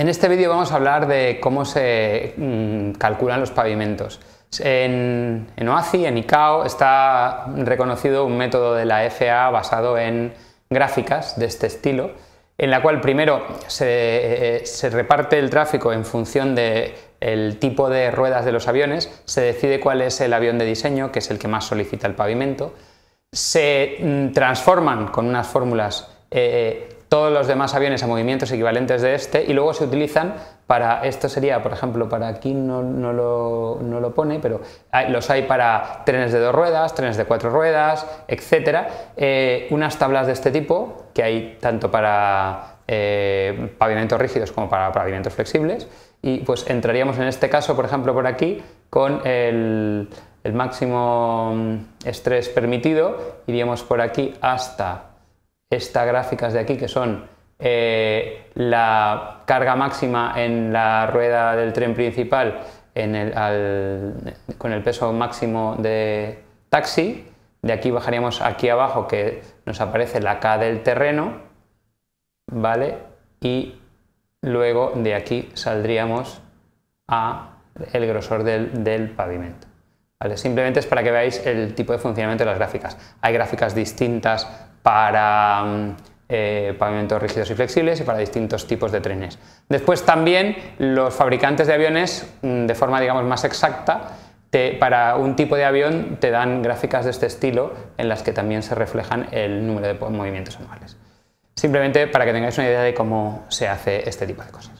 En este vídeo vamos a hablar de cómo se mm, calculan los pavimentos. En, OACI, en ICAO, está reconocido un método de la FA basado en gráficas de este estilo, en la cual primero se, reparte el tráfico en función del tipo de ruedas de los aviones, se decide cuál es el avión de diseño, que es el que más solicita el pavimento, se mm, transforman con unas fórmulas eh, todos los demás aviones a movimientos equivalentes de este y luego se utilizan para, esto sería, por ejemplo, para aquí no, lo, pone, pero los hay para trenes de dos ruedas, trenes de cuatro ruedas, etc. Eh, unas tablas de este tipo, que hay tanto para eh, pavimentos rígidos como para pavimentos flexibles, y pues entraríamos en este caso, por ejemplo, por aquí con el, el máximo mm, estrés permitido, iríamos por aquí hasta estas gráficas de aquí, que son eh, la carga máxima en la rueda del tren principal con el peso máximo de taxi, de aquí bajaríamos aquí abajo que nos aparece la K del terreno, ¿vale? Y luego de aquí saldríamos a el grosor del, pavimento. ¿vale? Simplemente es para que veáis el tipo de funcionamiento de las gráficas. Hay gráficas distintas para mm, eh, pavimentos rígidos y flexibles y para distintos tipos de trenes. Después también los fabricantes de aviones, mm, de forma digamos más exacta, para un tipo de avión te dan gráficas de este estilo en las que también se reflejan el número de movimientos anuales. Simplemente para que tengáis una idea de cómo se hace este tipo de cosas.